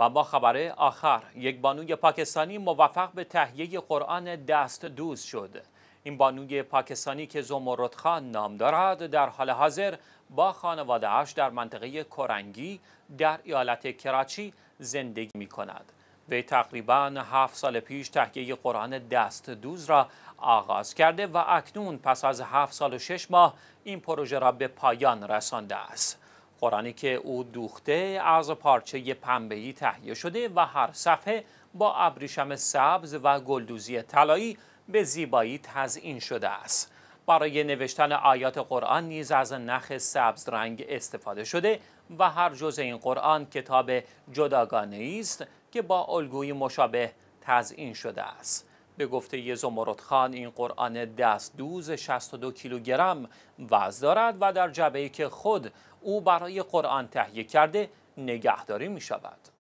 و با خبر آخر یک بانوی پاکستانی موفق به تهیه قرآن دست دوز شد این بانوی پاکستانی که زمرد خان نام دارد در حال حاضر با خانواده اش در منطقه کرنگی در ایالت کراچی زندگی می کند به تقریبا هفت سال پیش تهیه قرآن دست دوز را آغاز کرده و اکنون پس از هفت سال و شش ماه این پروژه را به پایان رسانده است قرآنی که او دوخته از پارچه پنبهی تهیه شده و هر صفحه با ابریشم سبز و گلدوزی طلایی به زیبایی تزئین شده است برای نوشتن آیات قرآن نیز از نخ سبز رنگ استفاده شده و هر جزء این قرآن کتاب جداگانه است که با الگوی مشابه تزئین شده است به گفته زمرد خان این قرآن دست دوز 62 کیلوگرم وزن دارد و در جبهه که خود او برای قرآن تهیه کرده نگهداری می شود.